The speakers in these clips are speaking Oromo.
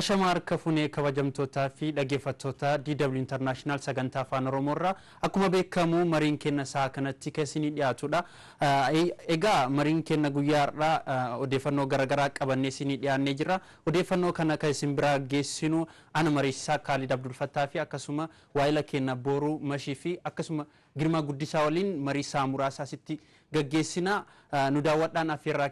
Ashamaa harka funee kabajamtootaa fi dhaggeeffattoota DW Internaashinaal sagantaa afaan oromorra akkuma beekamu mariin kenna isaa kanatti kan isinii e, Egaa mariin kenna guyyaa har'aa odeeffannoo garagaraa qabannee isinii jira. Odeeffannoo kana kan isin biraa geessinu ana mariisaa Kaalid Abdulfattaa fi akkasuma waayila kenna booruu mashii fi akkasuma Girmaa Guddisaa waliin marii isaa muraasa asitti gaggeessina. Nu daawwadhaan affeerraa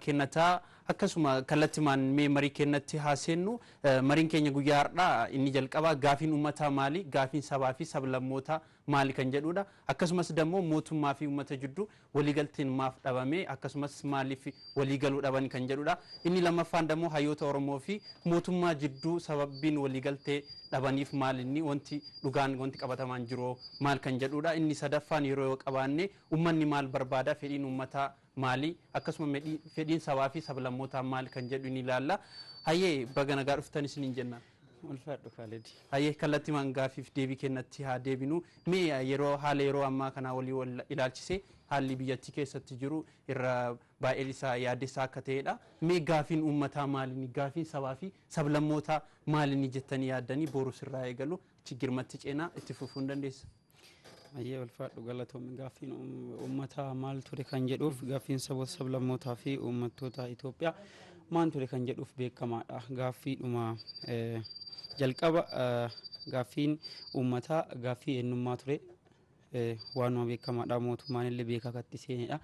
akkasuma kallattimaan mee marii keennatti haasennu eh, mariin keenya guyyaa har'aa inni jalqabaa gaafiin uummataa maali gaafiin sabaa fi sablammootaa maali kan jedhudha akkasumas dammoo mootummaa fi uummata jidduu waliigalteen maaf dhabame akkasumas maaliif waliigaluu dhaban kan jedhudha inni lammaffaan dammoo hayyoota oromoo mootummaa jidduu sababiin waliigaltee dhabaniif maal inni wanti dhugaan wanti qabatamaan jiroo maal kan jedhudha inni sadaffaan yeroo qabaanne ummanni maal barbaada fedhiin ummataa maali akkasuma fedhiin sabaa fi sablammootaa maal kan jedhu ni ilaalla hayyee baga nagaa dhuftanis ni jennaan. Ulfaadhu Khalid. Hayyee kallattii maangaafiif deebii kennatti haa deebinu. Mee yeroo haala yeroo ammaa kana walii wal ilaalchise haalli biyyattii keessatti jiru irra baay'een isaa yaadessaa akka ta'edha. Mee gaafiin uummataa maalini? Gaafiin sabaa fi sablammoota maalini jettanii yaaddanii boru eegalu achi girmatti ceenaa itti fufuu hin dandeessa. Hayyee ulfaadhu galatoomne gaafiin uummataa maal ture kan jedhuuf gaafiin saboota sablammootaa fi uummattoota Itoophiyaa maal ture kan jedhuuf beekamaadha. Gaafiidhuma jalqaba eh, gaaffiin uummataa gaaffii eenyummaa ture eh, waanuma beekamaadha mootummaan illee beekaa katti seenedha.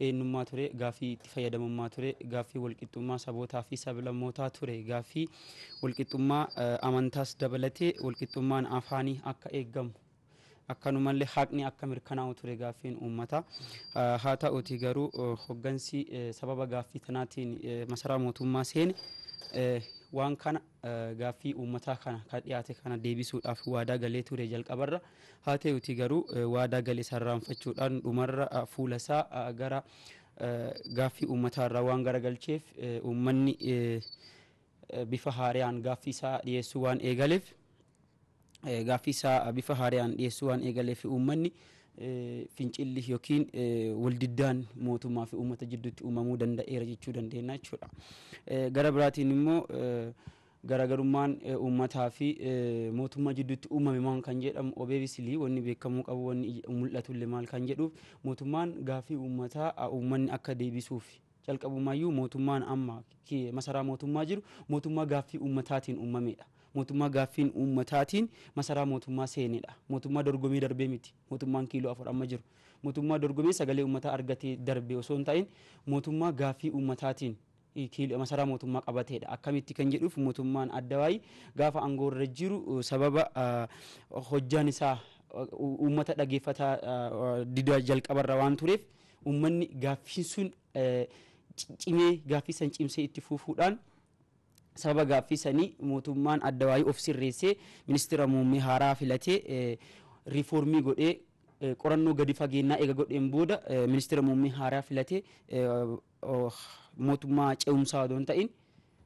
eenyummaa ture gaaffii itti fayyadamummaa ture gaaffii walqixxummaa sabootaa fi sablammootaa ture gaaffii walqixxummaa eh, amantaas dabalatee walqixxummaan afaanii akka eegamu akkanumallee haqni akka mirkanaa'u ture gaaffiin uummataa haa ta'uti garuu hoggansi sababa gaaffii tanaatiin masaraa mootummaa seene waan kana eh, gaaffii uummataa kana kan dhiyaate kana deebisuudhaaf waadaa galee ture jalqabarra haa ta'uti garuu eh, waadaa galee sarraanfachuudhaan dhumarra eh, fuula saa gara gaaffii waan gara waan garagalcheef uummanni bifa haariyaan gaaffii isaa dhiyeessuu waan eegaleef gaaffii isaa bifa haariyaan dhiyeessuu waan eegaleef uummanni. E, fincilli yookiin e, waldiddaan mootummaa fi uummata jidduutti uumamuu danda'eera jechuu dandeenya jechuudha. E, gara biraatiin immoo garaagarummaan uummataa fi mootummaa jidduutti uumame maal kan jedhamu obeebisilii wanni beekamuu qabu wanni mul'atullee maal kan jedhuuf mootummaan gaafii uummataa uummanni akka deebisuuf calqabumaayyuu mootummaan amma masaraa mootummaa jiru mootummaa gaaffii uummataatiin uumamedha. mootummaa gaaffiin uummataatiin masaraa mootummaa seenedha. Mootummaa dorgomii darbee miti. Mootummaan kiiloo afur amma jiru. Mootummaa dorgomee sagalee uummataa argatee darbee osoo hin ta'in mootummaa gaaffii uummataatiin masaraa mootummaa qabateedha. Akkamitti kan jedhuuf mootummaan adda waayi gaafa irra jiru uh, sababa uh, hojjaan isaa uh, uummata dhageeffataa dida jalqabarra waan tureef uummanni gaaffiin sun cimee gaaffii san cimsee itti fufuudhaan. sababa gaaffisanii mootummaan adda waayee of sirreessee ministeera muummee haaraa filatee eh, riformii godhee eh, qorannoo gadi fageennaa egaa godheen booda eh, ministeera muummee haaraa filatee oh, mootummaa ce'umsaa odoon ta'in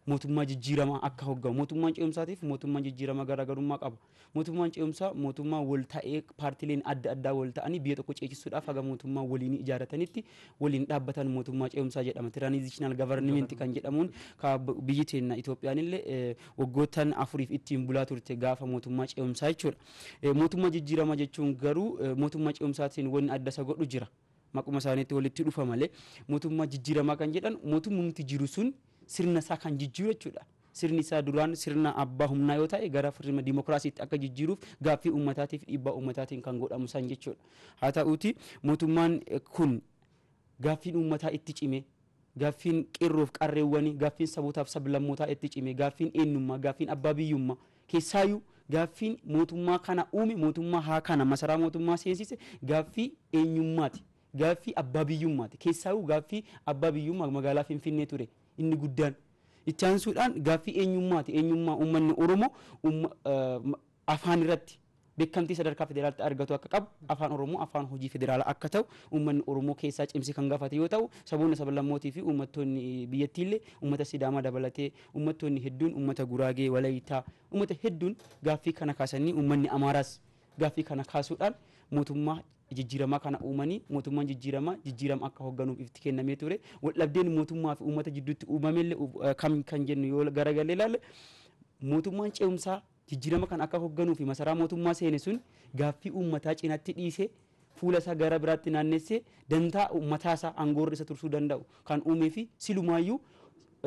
mootummaa jijjiiramaa akka hoggamu mootummaan ce'umsaatiif mootummaan jijjiiramaa garaagarummaa qaba. Mootummaan ce'umsaa mootummaa wal ta'ee paartileen adda addaa wal ta'anii biyya tokko ceesisuudhaaf haga mootummaa waliin ijaarratanitti waliin dhaabbatan mootummaa ce'umsaa jedhama. kan jedhamuun Itoophiyaan illee eh, waggoottan ittiin bulaa turte gaafa mootummaa jechuudha. Eh, mootummaa jijjiiramaa jechuun garuu eh, mootummaa adda isa godhu jira. Maquma walitti dhufa jedhan jiru sun sirna isaa kan jijjiiru jechuudha. Sirni isaa duraan sirna abbaa humnaa yoo ta'e gara firma dimokiraasiitti akka jijjiiruuf gaaffii uummataatiif dhiibbaa uummataatiin kan godhamu jechuudha. Haa ta'uuti mootummaan eh, kun gaaffiin uummataa itti cime gaaffiin qirruuf qarreewwanii gaaffiin sabootaaf sablammootaa itti cime gaaffiin eenyummaa gaaffiin abbaa biyyummaa keessaayyuu gaaffiin mootummaa kana uume mootummaa haa kana masaraa mootummaa seensise gaaffii eenyummaati gaaffii abbaa biyyummaati gaaffii abbaa biyyummaa magaalaa finfinnee inni guddaan itti aansuudhaan gaaffii eenyummaati eenyummaa uummanni oromoo afaan irratti beekamtii sadarkaa federaalaatti argatu akka qabu afaan oromoo afaan hojii federaalaa akka ta'u uummanni oromoo keessaa cimsi kan gaafate yoo ta'u saboonni sab fi uummattoonni biyyattiillee uummata sidaamaa dabalatee uummattoonni hedduun uummata guraagee walayitaa uummata hedduun gaaffii kana kaasanii uummanni amaaraas gaaffii kana kaasuudhaan mootummaa Jijjiramaa kana uumanii mootummaan jijjirama jijjirama akka hoogganuuf itti kennamee ture waldhabdeen mootummaa fi uummata jidduutti uumamellee e, kan jennu yoo garagalee ilaalle mootummaan ce'umsaa jijjirama kan akka hogganuuf masaraa mootummaa seene sun gaaffii uummataa cinaatti dhiisee fuula isaa gara biraatti naannessee dantaa uummataa isaa aangoorri isa tursuu danda'u kan uumee fi silumaayyuu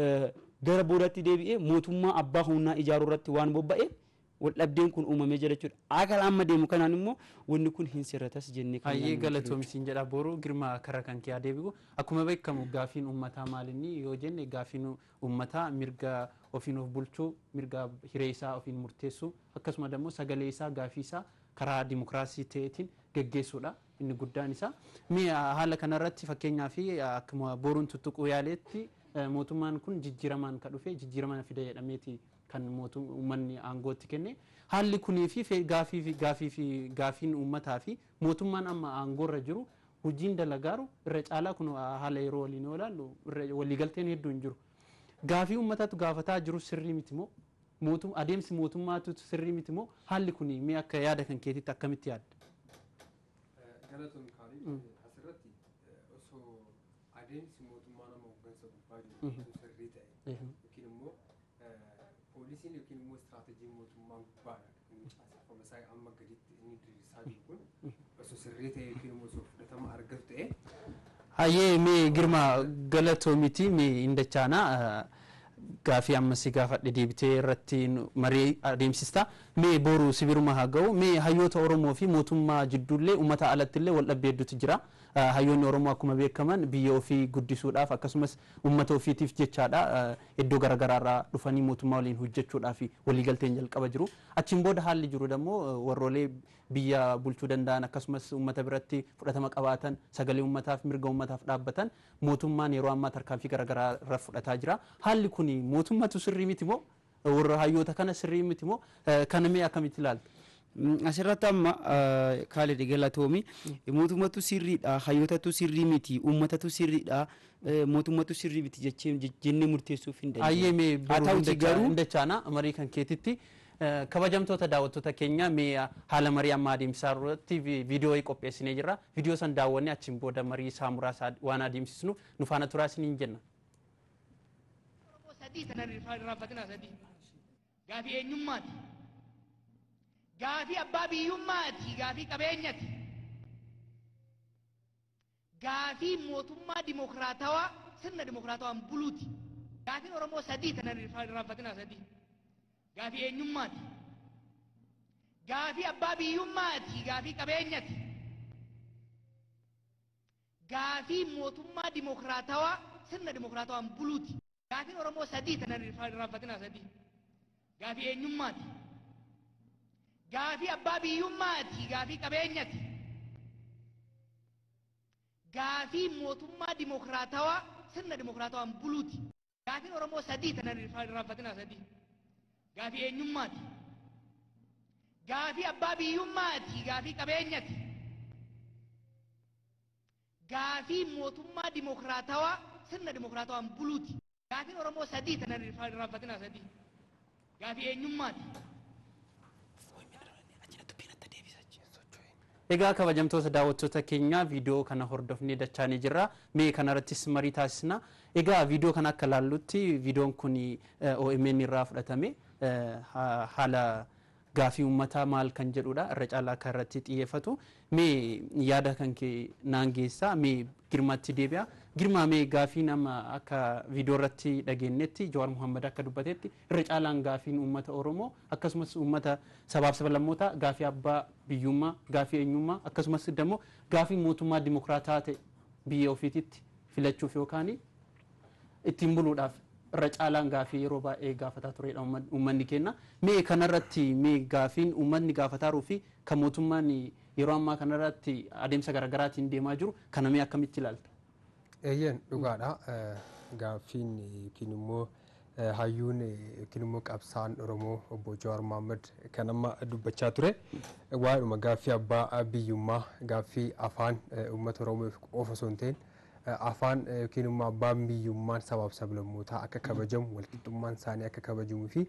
e, gara boodaatti deebi'ee mootummaa abbaa humnaa ijaaruu irratti waan bobba'eef dhabdeen kun uumame jira jechuudha. Akala amma deemu kanaan immoo wanni kun hin sirratas jennee kan Baay'ee galatoomisiin jedha boru Girmaa karra kan kiyyaa deebi'u akkuma beekamu gaafiin uummataa maalinni yoo jenne gaafiin uummataa mirga ofiin of bulchuu mirga hiree isaa ofiin murteessuu akkasuma dammoo sagalee isaa gaafii isaa karaa dimokiraasii ta'eetiin geggeessuudha inni guddaan isaa. Mee haala kanarratti fakkeenyaa fi akkuma boruun tuttuquu yaaleetti mootummaan kun jijjiiramaan kan dhufe jijjiiramaan fida jedhameeti kan mootu ummanni aangootti kenne haalli kunii fi gaafii gaafii fi fi gaafiin ummataa fi mootummaan amma aangoorra jiru hojiin dalagaaru irra caalaa kun haala yeroo waliin yoo ilaallu waliigalteen hedduu hin jiru. Gaafii ummataatu gaafataa jiru sirrii miti moo mootum adeemsi mootummaatu sirrii miti moo haalli kuni mee akka yaada kan keetitti akkamitti yaadda? Galatoon kaarii asirratti osoo adeemsi mootummaa nama hooggansa gubbaa jiru sirrii ta'e hayyee mee girma galatoomitii mee indachaanaa gaafii ammasii gaafadhe deebitee irratti marii adeemsista mee boru sibiruma haa ga'u mee hayyoota oromoo fi mootummaa jidduullee uummata alattillee wal dhabdee hedduutu jira. Eh, hayyoonni Oromoo akkuma beekaman biyya ofii guddisuudhaaf akkasumas uummata ofiitiif jechaadha eh, iddoo garaagaraarraa dhufanii mootummaa waliin hojjechuudhaaf waliigalteen jalqaba jiru. Achiin booda haalli jiru immoo eh, warroolee biyya bulchuu danda'an akkasumas uummata biratti fudhatama qabaatan sagalee uummataaf mirga uummataaf dhaabbatan mootummaan yeroo ammaa tarkaanfii garaa irraa fudhataa jira. Haalli kun mootummatu sirrii miti moo warra hayyoota kana sirrii miti moo mee akkamitti Asirratti amma Kaalid Galatoomii mootummatu sirriidha. Hayyootatu sirrii miti. Uummatatu sirriidha. mootummatu sirrii miti jennee murteessuuf hin dandeenye. Haa ta'uti garuu. Indachaana marii kan keetitti kabajamtoota daawwattoota keenya mee haala marii amma adeemsisaa irratti viidiyoo qopheessinee jira Viidiyoo san daawwanne achiin booda marii isaa muraasaa waan adeemsisnu nu faana turaa isiniin jenna. Gaafi eenyummaati. gaafii abbaa biyyummaati gaafii qabeenyati gaafii mootummaa dimokraatawaa sirna dimokraatawaan buluuti gaafiin oromoo sadii tanan irraanfatinaa sadii gaafii eenyummaati gaafii abbaa biyyummaati gaafii qabeenyati gaafii mootummaa dimokraatawaa sirna dimokraatawaan buluuti gaafiin oromoo sadii tanan Gafi sadii gaafii eenyummaati gaafii abbaa biyyummaati gaafii qabeenyati gaafii mootummaa dimokraatawaa sirna dimokraatawaan buluuti gaafiin oromoo sadii tana irraanfatinaa sadii gaafii eenyummaati gaafii abbaa biyyummaati gaafii qabeenyati gaafii mootummaa dimokraatawaa sirna dimokraatawaan buluuti gaafiin oromoo sadii tana irraanfatinaa sadii gaafii eenyummaati Egaa kabajamtoota daawwattoota keenyaa viidiyoo kana hordofnee dachaa ni jirra. Mee kanarrattis marii taasisna. Egaa viidiyoo kana akka laallutti viidiyoon kun OMN irraa fudhatame haala gaafii uummataa maal kan jedhudha irra caalaa akka irratti xiyyeeffatu. Mee yaada kan kee naan geessaa mee girmaatti deebi'a. girmaamee gaafii nama akka viidiyoo irratti dhageenyetti Jawaar Muhammad akka dubbateetti irra caalaan gaafiin uummata Oromoo akkasumas uummata sabaaf sab-lammoota gaafii abbaa biyyummaa gaafii eenyummaa akkasumas immoo gaafii mootummaa dimokiraataa ta'e biyya ofiititti filachuuf yookaan ittiin buluudhaaf irra caalaan gaafii yeroo baay'ee gaafataa turedha uummanni kenna mee kanarratti mee gaafiin uummanni gaafataa ruufi kan mootummaan yeroo ammaa kanarratti adeemsa garaagaraatiin deemaa jiru kana mee akkamitti ilaalta? Eeyyeen dhugaadha. Gaaffiin yookiin immoo hayyuun yookiin immoo qabsaan Oromoo obbo Jawaar Mohaammed kan amma dubbachaa ture. Waa'eedhuma gaaffii abbaa biyyummaa gaaffii afaan uummata Oromoo qofa osoo hin ta'in afaan yookiin immoo abbaan biyyummaan sabaaf sablammootaa akka kabajamu walqixxummaan isaanii akka kabajamuu fi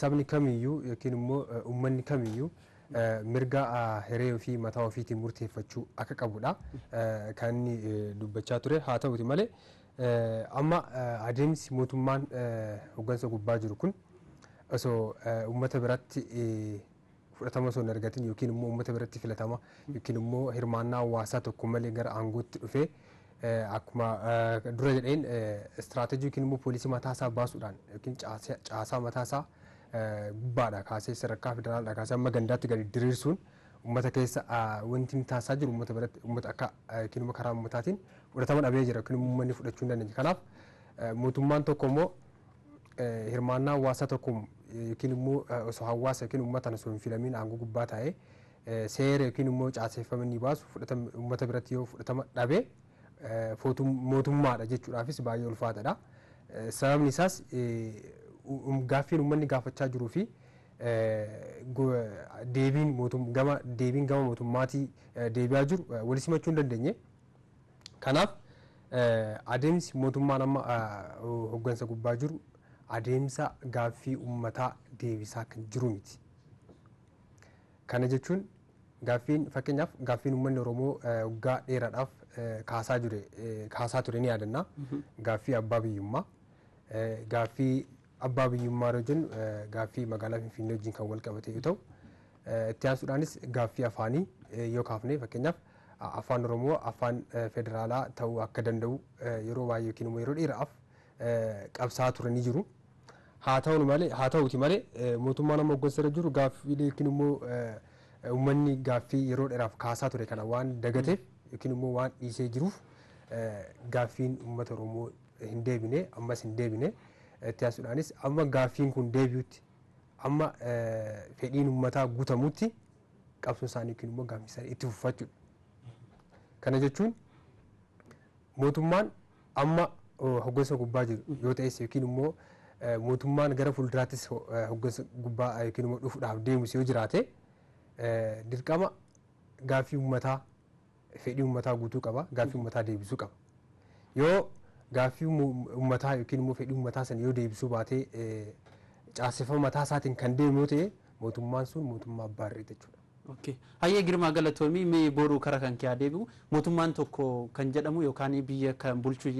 sabni kamiyyuu yookiin immoo uummanni kamiyyuu mirga hiree ofii mataa ofiitii murteeffachuu akka qabudha kan inni dubbachaa ture haa ta'uti malee amma adeemsi mootummaan hoggansa gubbaa jiru kun osoo uummata biratti fudhatama osoo hin argatin yookiin immoo uummata biratti filatama yookiin immoo hirmaannaa hawaasaa tokko malee gara aangootti dhufee akkuma dura jedheen istiraatejii yookiin immoo poolisii mataasaa baasuudhaan yookiin caasaa mataasaa gubbaadha kaasee sadarkaa federaaldha kaasee amma gandaatti gadi diriirsuun uummata keessa wanti inni taasisaa jiru uummata biratti uummata akka kinuma karaa uummataatiin fudhatama dhabee jira kun uummanni fudhachuu hin dandeenye. Kanaaf mootummaan tokko immoo hirmaannaa hawaasa tokko yookiin immoo osoo hawaasa yookiin uummata osoo hin filamiin aangoo gubbaa taa'ee seera yookiin immoo caaseeffama inni baasu fudhatama uummata biratti yoo fudhatama dhabee mootummaadha jechuudhaafis baay'ee ulfaataadha. Sababni isaas gaaffiin uummanni gaafachaa jiruu fi deebiin gama deebiin gama mootummaatii deebi'aa jiru walii simachuu hin dandeenye. Kanaaf adeemsi mootummaan amma hoggansa gubbaa jiru adeemsa gaaffii uummataa deebisaa kan jiru miti. Kana jechuun gaaffiin fakkeenyaaf gaaffiin uummanni Oromoo waggaa dheeraadhaaf kaasaa ture ni yaadanna. Gaaffii abbaa biyyummaa gaaffii abbaa biyyummaa hojiin gaaffii magaalaa Finfinnee wajjin kan wal qabate yoo ta'u, itti aansuudhaanis gaaffii afaanii yoo kaafne fakkeenyaaf afaan Oromoo afaan federaalaa ta'uu akka danda'u yeroo baay'ee yookiin immoo yeroo dheeraaf qabsaa ture ni jiru. Haa ta'uun malee haa ta'uuti malee mootummaan amma hoggansa irra jiru gaaffii yookiin immoo uummanni gaaffii yeroo dheeraaf kaasaa ture kana waan dagateef yookiin immoo waan dhiisee jiruuf gaaffiin uummata Oromoo hin deebine ammas hin deebine. itti haasuudhaanis amma gaaffiin kun deebi'utti amma fedhiin uummataa guutamutti qabsoon isaanii yookiin immoo gaaffii isaanii itti fuffachuudha. Kana jechuun mootummaan amma hoggansa gubbaa jiru yoo ta'es yookiin immoo mootummaan gara fuulduraattis hoggansa gubbaa yookiin immoo dhufuudhaaf deemus yoo jiraate dirqama gaaffii uummataa fedhii uummataa guutuu qaba gaaffii uummataa deebisuu qaba yoo gaaffii uummataa yookiin immoo fedhii uummataa sana yoo deebisuu baatee caasifama mataa isaatiin kan deemu yoo ta'e mootummaan sun mootummaa abbaarreeti jechuudha. Hayyee girmaa galatoomii mee boruu kara kan kee deebi'u mootummaan tokko kan jedhamu yookaan biyya kan bulchu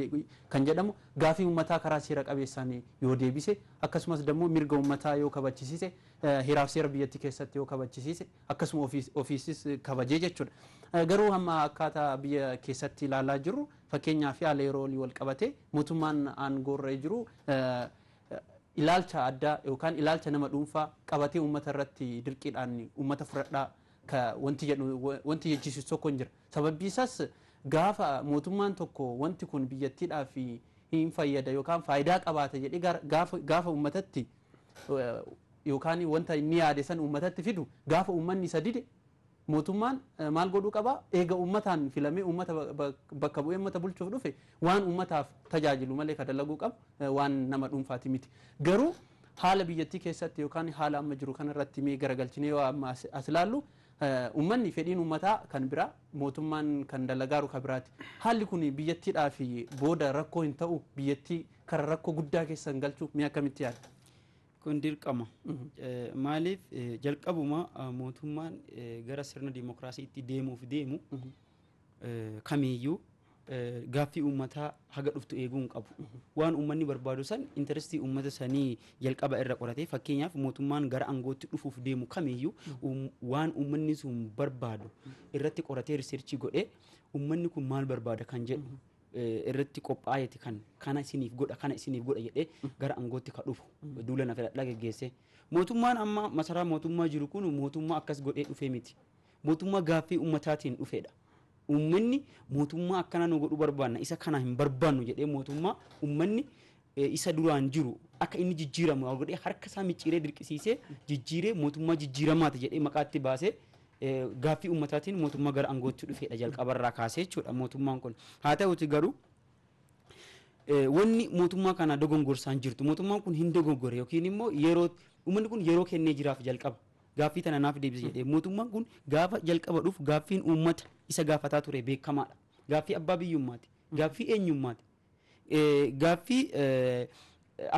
kan jedhamu gaafii uummataa karaa seera qabeessaan yoo deebise akkasumas immoo mirga uummataa yoo kabachisiise eh, hiraaf seera biyyatti keessatti yoo kabachisiise akkasuma ofiisis eh, kabajee jechuudha. Eh, garuu hamma akkaataa biyya keessatti ilaalaa jirru fakkeenyaaf fi haala yeroo wal qabate mootummaan aangoorra jiru ilaalcha addaa yookaan ilaalcha nama dhuunfaa qabatee uummata irratti dirqiidhaan uummata fudhadhaa ka wanti jedhu wanti jechisu tokko jira sababbi isaas gaafa mootummaan tokko wanti kun biyyattiidhaaf hin fayyada yookaan faayidaa qabaata jedhee gaafa uummatatti yookaan wanta inni yaade san uummatatti fidu gaafa uummanni isa dide mootummaan eh, maal godhuu qabaa eega ummataan filamee ummata bakka bu'ee ummata bulchuuf dhufe waan ummataaf tajaajilu malee kadalaguu qaba eh, waan nama dhuunfaati miti garuu haala biyyattii keessatti yookaan haala amma jiru irratti mee garagalchinee yoo as ilaallu eh, ummanni fedhiin ummataa kan biraa mootummaan kan dalagaaru kan biraati haalli kun biyyattiidhaa fi booda rakkoo hin ta'u biyyattii kan rakkoo guddaa keessan galchuu mee akkamitti yaadda kun dirqama. Mhm. Eh, maaliif eh, jalqabuma eh, mootummaan gara sirna dimookiraasiitti deemuuf deemu mhm. kamiiyyuu gaaffii uummataa haga dhuftu eeguu hin qabu. Mhm. Waan uummanni barbaadu san intarestii uummata sanii jalqaba irra qoratee fakkeenyaaf mootummaan gara angootti dhufuuf deemu kamiiyyuu um, waan uummanni sun barbaadu irratti qoratee riisirchii godhee uummanni kun maal barbaada kan jedhu Eh, irratti qophaa'eeti kan kana isiniif godha kana isiniif godha jedhee gara aangootti ka dhufu mm. duula na fedhadha geggeesse mootummaan amma masaraa mootummaa jiru kun mootummaa akkas godhee dhufee miti mootummaa gaaffii ummataatiin dhufeedha. Uummanni mootummaa akkana nu godu barbaanna isa kana hin barbaannu jedhee mootummaa uummanni eh, isa duraan jiru akka inni jijjiiramu harka isaa micciiree dirqisiisee jijjiiree mootummaa jijjiiramaati jedhee maqaatti baasee gaaffii uummataatiin mootummaa gara angootti dhufedha jalqabarraa kaasee jechuudha mootummaan kun haa ta'uti garuu wanni mootummaa kana dogongorsaan jirtu mootummaan kun hin dogongore yookiin immoo yeroo uummanni kun yeroo kennee jiraaf jalqaba gaaffii tana naaf deebise jedhee mootummaan kun gaafa jalqaba dhuuf gaaffiin uummata isa gaafataa ture beekamaadha gaaffii abbaa biyyummaati gaaffii eenyummaati gaaffii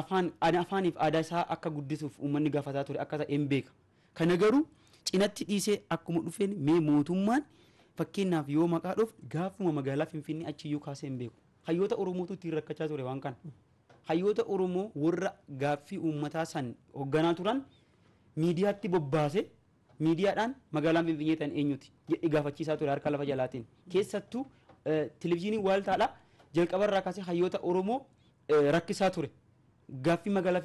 afaan afaaniif aadaa isaa akka guddisuuf uummanni gaafataa ture akka ta'een beeka kana garuu cinatti dhiisee akkuma dhufee mee mootummaan fakkeenyaaf yoo maqaa gaafuma magaalaa Finfinnee achiyuu kaase hin beeku. Hayyoota Oromootu ittiin rakkachaa ture waan kana. Hayyoota Oromoo warra gaaffii uummataa san hoogganaa turan miidiyaatti bobbaase miidiyaadhaan magaalaan Finfinnee ta'an eenyuti jedhee gaafachiisaa ture harka lafa jalaatiin. Keessattuu eh, televizyiiniin waaltaadhaa jalqabarraa kaasee hayyoota Oromoo eh, rakkisaa ture. Gaaffii magaalaa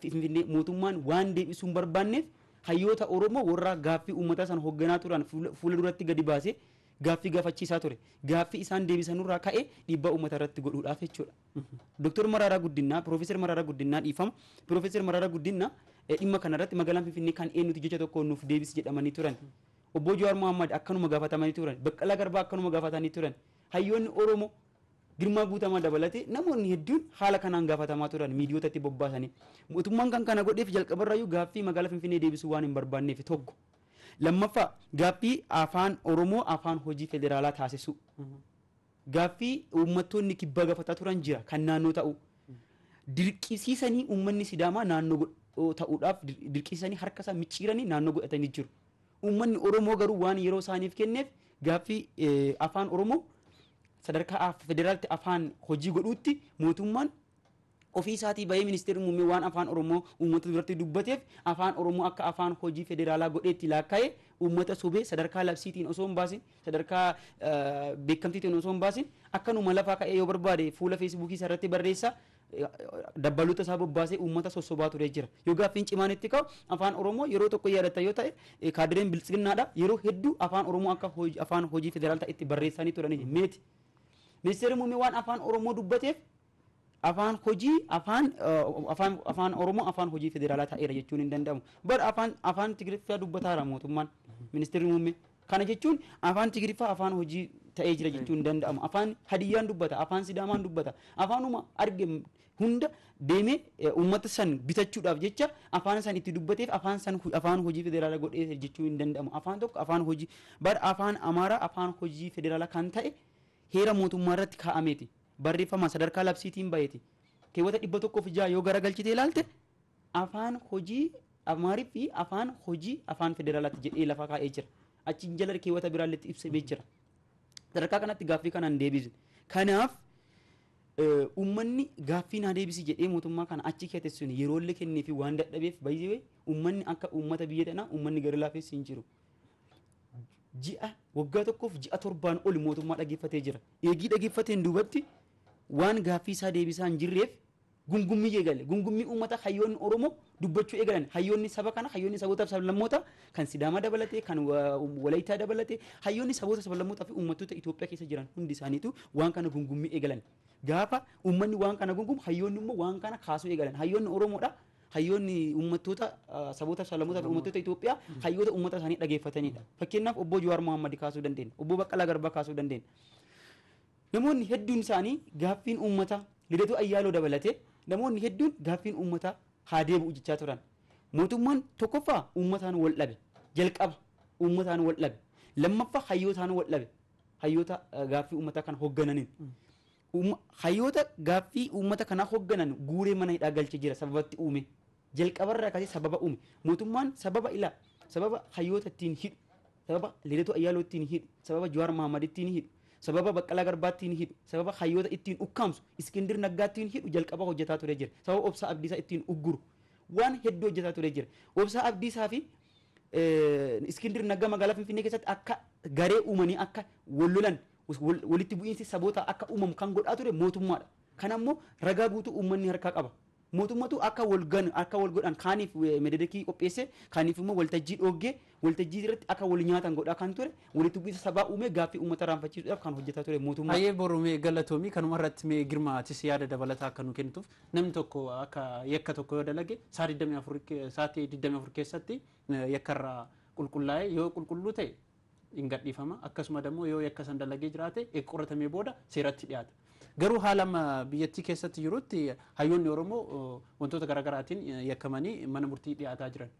Finfinnee mootummaan waan deebisuu barbaanneef hayyoota Oromoo warra gaaffii uummataa sana hoogganaa turan fuula duratti gadi baasee gaaffii gaafachiisaa ture. Gaaffii isaan deebisanurraa ka'ee dhiibbaa uummata irratti godhuudhaaf jechuudha. Mhm. Doktor Maraaraa Guddinaa, Piroofeesar Maraaraa Guddinaa dhiifama. Piroofeesar Maraaraa Guddinaa eh, dhimma kanarratti magaalaan Finfinnee kan eenyuti jecha tokko nuuf deebisi jedhamanii turan. Mhm. Obbo Jawaar Mohaammed akkanuma gaafatamanii turan. Baqqalaa Garbaa akkanuma gaafatanii turan. Hayyoonni oromo girmaa guutamaa dabalatee namoonni hedduun haala kanaan gaafatamaa turan miidiyootatti bobbaasanii mootummaan kan kana godheef jalqabarraayyuu gaaffii magaalaa Finfinnee deebisuu waan hin tokko. Lammaffaa gaaffii afaan Oromoo afaan hojii federaalaa taasisu. Gaaffii uummattoonni kibbaa gafataa turan jira kan naannoo ta'u. Dirqisiisanii ummanni Sidaamaa naannoo ta'uudhaaf dirqisiisanii harkasaa micciiranii naannoo godhatanii jiru. Ummanni Oromoo garuu waan yeroo isaaniif kenneef gaaffii eh, afaan Oromoo sadarkaa federaalatti afaan hojii godhuutti mootummaan ofii isaatii bahee ministeerri muummee waan afaan oromoo uummata duratti dubbateef afaan oromoo akka afaan hojii federaalaa godheetti laakkaa'e uummata subee sadarkaa labsiitiin osoo hin baasin sadarkaa beekamtiitiin osoo hin baasin akkanuma lafaa ka'ee yoo barbaade fuula feesbuukii irratti barreessa isaa bobbaasee uummata turee jira yoo gaaffiin ka'u afaan oromoo yeroo tokko yaadata yoo ta'e kaadireen bilchinaadha yeroo hedduu afaan oromoo akka afaan hojii federaal ta'etti barreessanii turanii ministeerri muummee waan afaan oromoo dubbateef afaan hojii afaan uh, afaan oromoo afaan hojii federaalaa ta'eera jechuun hin danda'amu afaan afaan tigiriffaa dubbataara mootummaan ministeerri muummee kana jechuun afaan tigiriffaa afaan hojii ta'ee jira jechuun hin danda'amu afaan hadiyyaan dubbata afaan sidaamaan dubbata afaanuma arge hunda deemee eh, uummata san bitachuudhaaf jecha afaan san itti dubbateef afaan san afaan hojii federaalaa godhee jechuu hin danda'amu afaan tokko afaan hojii afaan amaaraa afaan hojii federaalaa kan ta'e heera mootummaa irratti kaa'ameeti barreeffama sadarkaa labsiitiin ba'eeti keewwata dhibba tokkoof ja'a yoo garagalchitee ilaalte afaan hojii amaarii fi afaan hojii afaan federaalaatti jedhee lafa kaa'ee jira achiin jala keewwata biraalletti ibsamee jira sadarkaa kanatti gaaffii kanaan deebisne kanaaf e, ummanni gaaffii naa deebisi jedhee mootummaa kana achi keetes sun yeroollee kennee fi waan dadhabeef bayyee ummanni akka ummata biyya tanaa ummanni gara laafees hin jiru. ji'a waggaa tokkoof ji'a torbaan oli mootummaa dhaggeeffatee jira. Eegii dhaggeeffateen duubatti waan gaaffii isaa deebisaa jirreef gungummii eegale. Gungummii uummata hayyoonni Oromoo dubbachuu eegalan. Hayyoonni saba kana, hayyoonni saboota sablammoota kan Sidaamaa dabalatee, kan uh, Walaayittaa dabalatee, hayyoonni saboota sablammoota fi uummattoota Itoophiyaa keessa jiran hundi isaaniitu waan kana gungummii eegalan. Gaafa uummanni waan kana gungum hayyoonni immoo waan kana kaasuu eegalan. Hayyoonni Oromoodha. hayyoonni uummattoota saboota saalamoota uummattoota Itoophiyaa hayyoota uummata isaanii dhageeffatanidha. Fakkeenyaaf obbo Jawaar Mohaammed kaasuu dandeenya, obbo Baqqalaa Garbaa kaasuu dandeenya. Namoonni hedduun isaanii gaaffiin uummata lidatu ayyaaloo dabalatee namoonni hedduun gaaffiin uummataa haa deebi'u jechaa turan. Mootummaan tokkoffaa uummataan wal dhabe, jalqaba uummataan wal dhabe, lammaffaa hayyootaan wal dhabe, hayyoota gaaffii uummataa kan hooggananiin. hayyoota gaaffii uummata kanaa hoogganan guuree mana hidhaa galchee jira sababatti uume jalqabarraa kaasee sababa uume mootummaan sababa ilaa sababa hayyoota ittiin hidhu sababa Lidatuu Ayyaaloo ittiin hidhu sababa Jawaar Mahammad ittiin hidhu sababa Baqqalaa Garbaa ittiin hidhu sababa hayyoota ittiin ukkaamsu Iskindir Naggaa ittiin hidhu jalqaba hojjetaa turee jira sababa obsaa Abdiisaa ittiin ugguru waan hedduu hojjetaa turee jira obsaa Abdiisaa fi Iskindir Naggaa magaalaa Finfinnee keessatti akka garee uumanii akka wallolan walitti bu'iinsi saboota akka uumamu kan godhaa ture mootummaadha. Kanammoo ragaa guutuu uummanni harkaa qaba. Mootummaatu akka wal gan akka wal godhan kaaniif mededekii qopheesse kaaniif immoo waltajjii dhooggee waltajjii irratti akka wal nyaatan godhaa kan ture walitti bu'iinsa sabaa uumee gaaffii uummata raanfachiisuudhaaf kan hojjetaa ture mootummaa. Baay'ee borumee galatoomii kanuma irratti mee girmaatis yaada dabalataa akka nu kennituuf namni tokko akka yakka tokko yoo dalage sa'aatii 24 keessatti yakkarraa qulqullaa'ee yoo qulqulluu ta'e hin gadhiifama akkasuma dammoo yoo yakka san dalagee jiraate qoratamee booda seeratti dhiyaata. Garuu haalama biyyattii keessatti jirutti hayyoonni Oromoo wantoota garaagaraatiin yakkamanii mana murtii dhiyaataa jiran.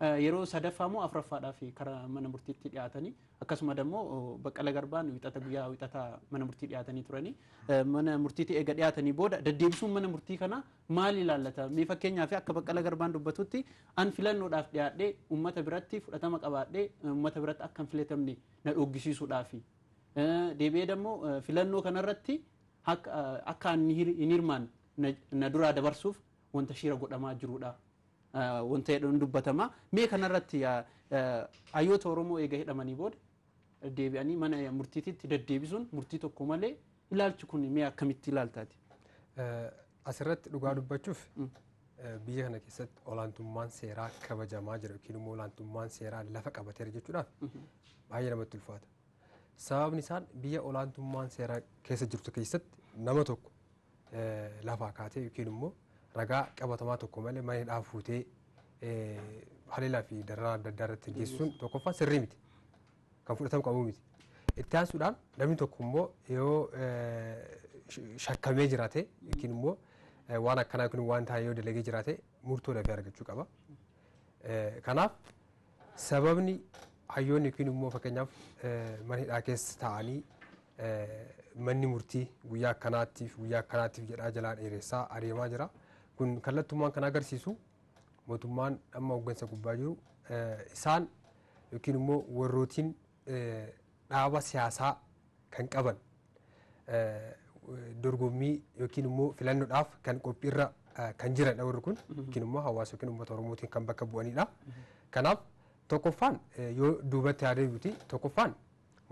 Eh, yeroo sadaffaa moo afuraffaadhaaf karaa mana murtiitti dhiyaatanii akkasuma dammoo oh, baqqala garbaan wixata guyyaa wixataa mana murtii dhiyaatanii turanii eh, mana murtiitti eega dhiyaatanii booda deddeebisuun mana murtii kanaa maal ilaallata mee fakkeenyaaf akka baqqala garbaan dubbatutti an filannoodhaaf dhiyaadhee uummata biratti fudhatama qabaadhe. uummata eh, biratti akka hin filatamne na dhoggisiisuudhaafi deebi'ee immoo filannoo kanarratti akka hin hirmaan na duraa dabarsuuf wanta shiira godhamaa jiruudha wanta jedhu hin dubbatama mee kanarratti hayyoota Oromoo eega hidhamanii booda deebi'anii mana murtiititti deddeebisuun murtii tokko malee ilaalchi kun mee akkamitti ilaaltaati? Asirratti dhugaa dubbachuuf biyya kana keessatti olaantummaan seeraa kabajamaa jira yookiin immoo olaantummaan seeraa lafa qabateera jechuudhaaf baay'ee namatti ulfaata. Sababni isaan biyya olaantummaan seeraa keessa jirtu keessatti nama tokko lafaa kaatee yookiin immoo ragaa qabatamaa tokko malee mana hidhaa fuutee halilaa fi darara adda addaa irratti geessuun tokkoffaa sirrii miti kan fudhatamu qabu miti. Itti aansuudhaan namni tokko immoo yoo shakkamee jiraate yookiin immoo waan akkanaa yookiin waan taa'e yoo dalagee jiraate murtoo dafee argachuu qaba. Kanaaf sababni hayyoonni yookiin immoo fakkeenyaaf mana hidhaa keessa taa'anii manni murtii guyyaa akkanaatiif guyyaa akkanaatiif jedhaa jalaa dheeressaa adeemaa jira. kun kallattummaan kan agarsiisu mootummaan amma hoggansa gubbaa jiru isaan yookiin immoo warrootiin dhaaba siyaasaa kan qaban dorgommii yookiin immoo filannoodhaaf kan qophiirra kan jiran warri kun yookiin immoo hawaasa yookiin uummata oromootiin kan bakka bu'anidha. Kanaaf tokkoffaan yoo duubatti adeemuti tokkoffaan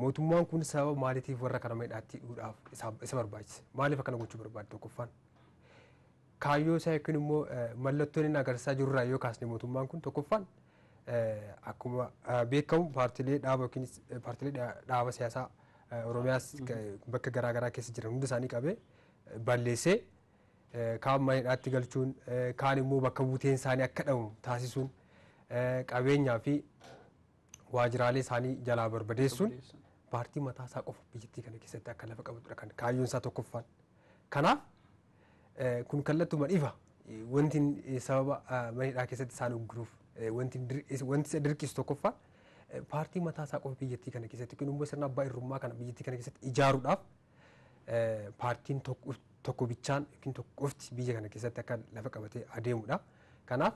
mootummaan kun sababa maaliitiif warra kana miidhaatti dhuudhaaf isa barbaachise maaliif akkana gochuu barbaade tokkoffaan? kaayyoo isaa yookiin immoo mallattoon inni agarsiisaa jirurraa yoo kaasne mootummaan kun tokkoffaan akkuma beekamu paartilee dhaaba yookiin paartilee dhaaba siyaasaa Oromiyaas bakka garaagaraa keessa jiran hunda isaanii qabee balleessee kaan maayidhaatti galchuun kaan immoo bakka buuteen isaanii akka dhabu taasisuun qabeenyaa fi waajiraalee isaanii jalaa barbadeessuun paartii mataa isaa qofa biyyattii kana keessatti akka lafa qabatudha kan kaayyoon isaa tokkoffaan kanaaf kun kallattuuma dhifa wanti sababa manidhaa keessatti isaan ugguruuf wanti isa dirqisu tokkoffaa paartii mataa isaa qofa biyyattii kana keessatti yookiin immoo sirna abbaa irrummaa kana biyyattii kana keessatti ijaaruudhaaf paartiin tokko bichaan yookiin tokko biyya kana keessatti akka lafa qabatee adeemudha. Kanaaf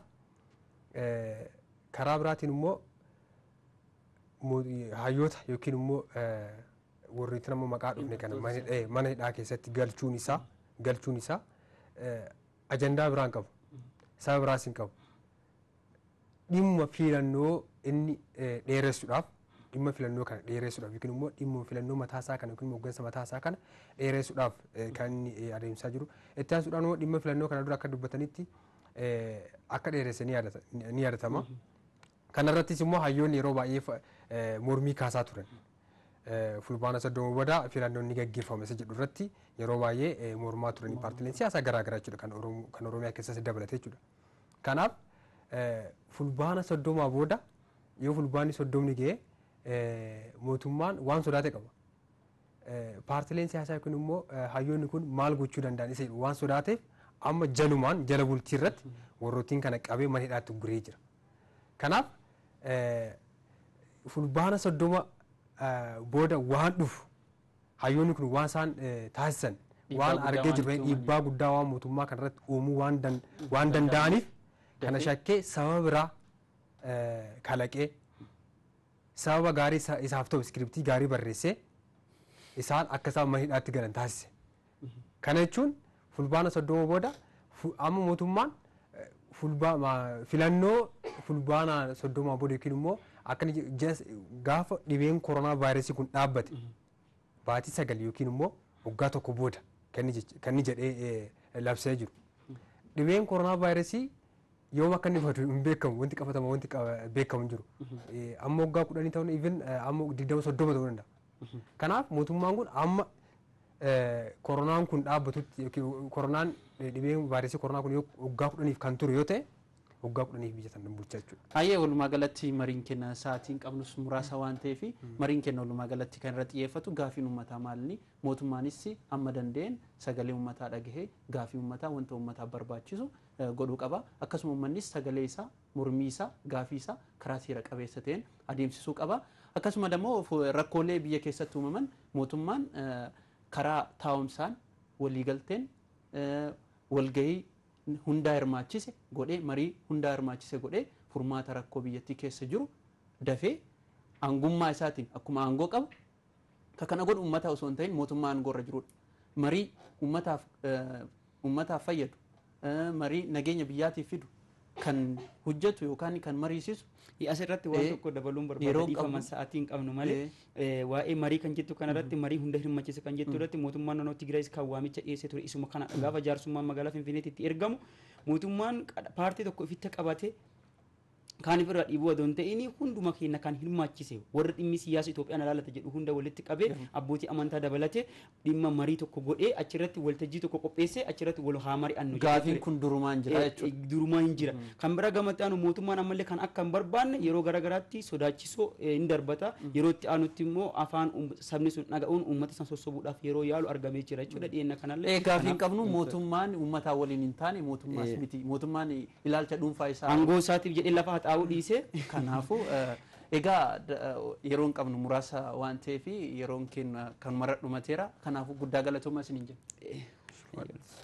karaa biraatiin immoo hayyoota yookiin immoo warri nama maqaa dhufne kana mana hidhaa keessatti galchuun isaa galchuun isaa ajandaa biraan qabu biraas hin qabu dhimma filannoo inni dheeressuudhaaf dhimma filannoo kana dheeressuudhaaf yookiin immoo dhimma filannoo mataasaa kana yookiin hoggansa mataasaa kana dheeressuudhaaf kan inni adeemsaa jiru itti aansuudhaan immoo dhimma filannoo kana dura akka dubbatanitti akka dheeresse ni yaadatama. Kanarrattis immoo hayyoonni yeroo baay'ee mormii kaasaa turan. fulbaana soddoma booda filannoon ni gaggeeffame isa jedhu irratti yeroo baay'ee mormaa turan paartileen siyaasaa garaa jechuudha kan oromiyaa keessatti dabalate jechuudha. Kanaaf fulbaana soddomaa booda yoo fulbaanni soddomni ga'e mootummaan waan sodaate qaba. Paartileen siyaasaa kun immoo hayyoonni kun maal gochuu danda'an isa waan sodaateef amma jalumaan jala bultii irratti warrootiin kana qabee mana hidhaatti guree jira. Kanaaf fulbaana soddoma booda waan dhufu hayyoonni kun waan isaan taasisan waan argee jiran dhiibbaa guddaa waan mootummaa kanarratti uumuu waan danda'aniif kana shakkee sababa biraa kalaqee sababa gaarii isaaf ta'u iskiriptii gaarii barreessee isaan akka isaan mahiidhaatti galan taasise kana jechuun fulbaana soddoma booda amma mootummaan filannoo fulbaana soddoma booda yookiin immoo akkana gaafa dhibeen koronaa vaayirasii kun dhaabbate baatii sagal yookiin immoo waggaa tokko booda kan inni jedhee labsee jiru dhibeen koronaa vaayirasii yooma akka inni fudhatu hin beekamu wanti qabatama wanti beekamu hin jiru amma waggaa kudhanii ta'uu even amma digdama soddoma ta'uu danda'a kanaaf mootummaan kun amma koronaan kun dhaabbatutti yookiin koronaan dhibeen vaayirasii koronaa kun waggaa kudhaniif kan ture yoo ta'e waggaa kudhaniif biyya sana bulchaa jechuudha. Baay'ee walumaa galatti mariin kenna sa'aatiin qabnus muraasa waan ta'eef hmm. mariin kenna walumaa galatti kan irra xiyyeeffatu gaafiin uummataa maalini mootummaanis amma danda'een sagalee uummataa dhagahee gaafii uummataa wanta uummataaf barbaachisu eh, godhuu qaba akkasuma uummannis sagalee isaa mormii gaafiisaa karaa seera qabeessa ta'een adeemsisuu qaba akkasuma immoo rakkoolee biyya keessatti uumaman mootummaan eh, karaa taa'umsaan waliigalteen eh, walgahii hundaa hirmaachise godhee marii hundaa hirmaachise godhee furmaata rakkoo biyyattii keessa jiru dafee aangummaa isaatiin akkuma aangoo qabu ka kana godhu ummata osoo hin ta'in mootummaa irra jirudha marii uummataaf eh, ummataaf fayyadu eh, marii nageenya biyyaatiif fidu kan hojjetu yookaan kan mariisisu. Asirratti waan tokko dabaluun barbaada dhiifama sa'aatiin qabnu malee waa'ee marii kan jettu kanarratti marii hunda hirmachiisa kan jettu irratti mootummaan naannoo Tigraayis kan waamicha dhiyeessee ture isuma kana gaafa jaarsummaan magaalaa Finfinneetti ergamu mootummaan paartii tokko ifitta qabatee kaaniif irra dhibuu otoo hin ta'in hunduma keenya kan hirmaachise warra dhimmi siyaasa Itoophiyaan alaalata jedhu hunda walitti qabee abbootii amantaa dabalate dhimma marii tokko godhee achirratti waltajjii tokko qopheesse achirratti wal haa mari'annu. Gaafiin kun durumaan jira jechuudha. Durumaan hin jira. Kan bira gamatti aanu mootummaan ammallee kan akka hin barbaanne yeroo garaagaraatti sodaachisoo hin darbata. Yeroo itti aanutti immoo afaan sabni sun dhaga'uun uummata san sossobuudhaaf yeroo yaalu argamee jira jechuudha dhiyeenya kanallee. Gaafiin qabnu mootummaan uummataa waliin hin taane mootummaas miti mootummaan ilaalcha dhuunfaa isaa. Aangoo isaatiif jedhee lafa qaxxaa'uu dhiisee kanaafu egaa yeroon qabnu muraasa waan ta'eef yeroon keenya kan mara dhumateera kanaafuu guddaa galatoomaa isin hin jenna.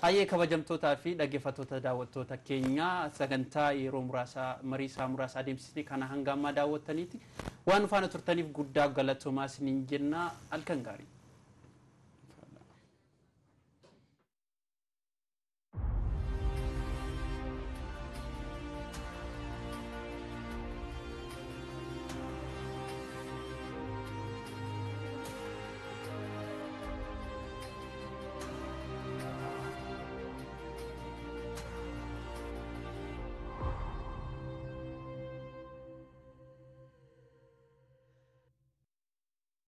Hayyee kabajamtootaa fi dhaggeeffattoota daawwattoota keenya sagantaa yeroo muraasa marii isaa muraasa adeemsisni kana hanga ammaa daawwattaniiti waan faana turtaniif guddaa galatoomaa isin hin jenna halkan gaarii.